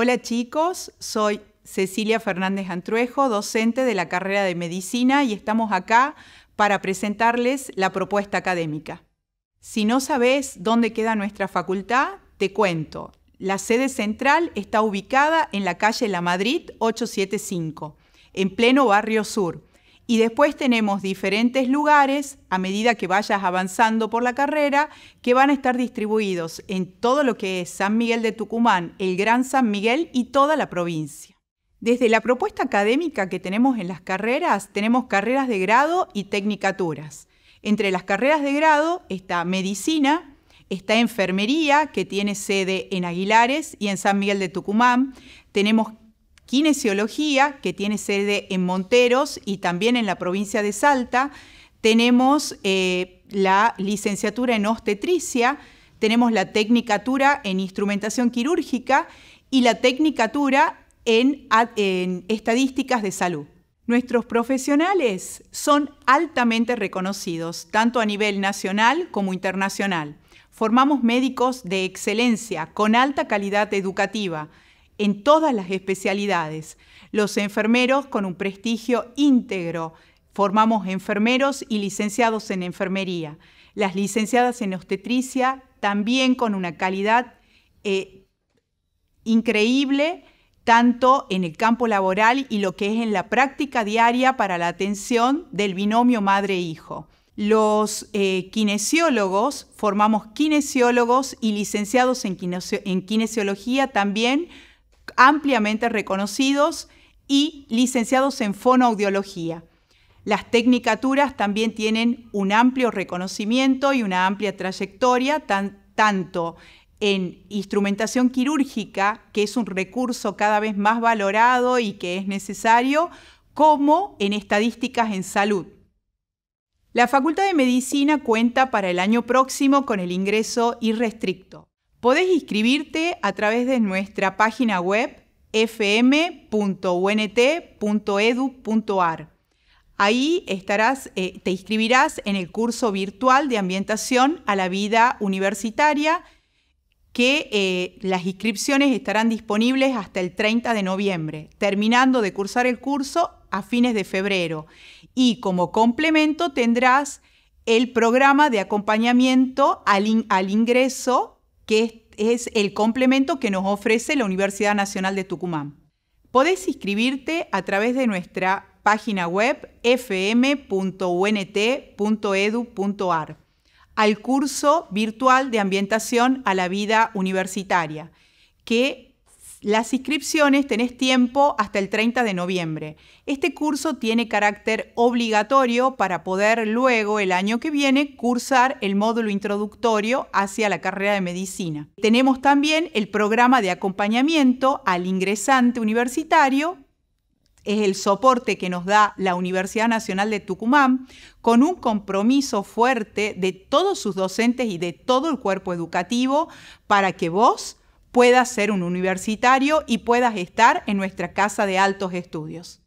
Hola chicos, soy Cecilia Fernández Antruejo, docente de la carrera de medicina y estamos acá para presentarles la propuesta académica. Si no sabes dónde queda nuestra facultad, te cuento. La sede central está ubicada en la calle La Madrid 875, en pleno barrio sur. Y después tenemos diferentes lugares, a medida que vayas avanzando por la carrera, que van a estar distribuidos en todo lo que es San Miguel de Tucumán, el Gran San Miguel y toda la provincia. Desde la propuesta académica que tenemos en las carreras, tenemos carreras de grado y tecnicaturas. Entre las carreras de grado está medicina, está enfermería, que tiene sede en Aguilares y en San Miguel de Tucumán. Tenemos Kinesiología, que tiene sede en Monteros y también en la provincia de Salta. Tenemos eh, la licenciatura en obstetricia, tenemos la tecnicatura en instrumentación quirúrgica y la tecnicatura en estadísticas de salud. Nuestros profesionales son altamente reconocidos, tanto a nivel nacional como internacional. Formamos médicos de excelencia, con alta calidad educativa en todas las especialidades. Los enfermeros con un prestigio íntegro. Formamos enfermeros y licenciados en enfermería. Las licenciadas en obstetricia también con una calidad eh, increíble, tanto en el campo laboral y lo que es en la práctica diaria para la atención del binomio madre-hijo. Los eh, kinesiólogos, formamos kinesiólogos y licenciados en, en kinesiología también ampliamente reconocidos y licenciados en fonoaudiología. Las tecnicaturas también tienen un amplio reconocimiento y una amplia trayectoria, tanto en instrumentación quirúrgica, que es un recurso cada vez más valorado y que es necesario, como en estadísticas en salud. La Facultad de Medicina cuenta para el año próximo con el ingreso irrestricto. Podés inscribirte a través de nuestra página web fm.unt.edu.ar. Ahí estarás, eh, te inscribirás en el curso virtual de ambientación a la vida universitaria, que eh, las inscripciones estarán disponibles hasta el 30 de noviembre, terminando de cursar el curso a fines de febrero. Y como complemento tendrás el programa de acompañamiento al ingreso que es el complemento que nos ofrece la Universidad Nacional de Tucumán. Podés inscribirte a través de nuestra página web fm.unt.edu.ar al curso virtual de ambientación a la vida universitaria, que las inscripciones tenés tiempo hasta el 30 de noviembre. Este curso tiene carácter obligatorio para poder luego el año que viene cursar el módulo introductorio hacia la carrera de medicina. Tenemos también el programa de acompañamiento al ingresante universitario es el soporte que nos da la Universidad Nacional de Tucumán, con un compromiso fuerte de todos sus docentes y de todo el cuerpo educativo para que vos puedas ser un universitario y puedas estar en nuestra casa de altos estudios.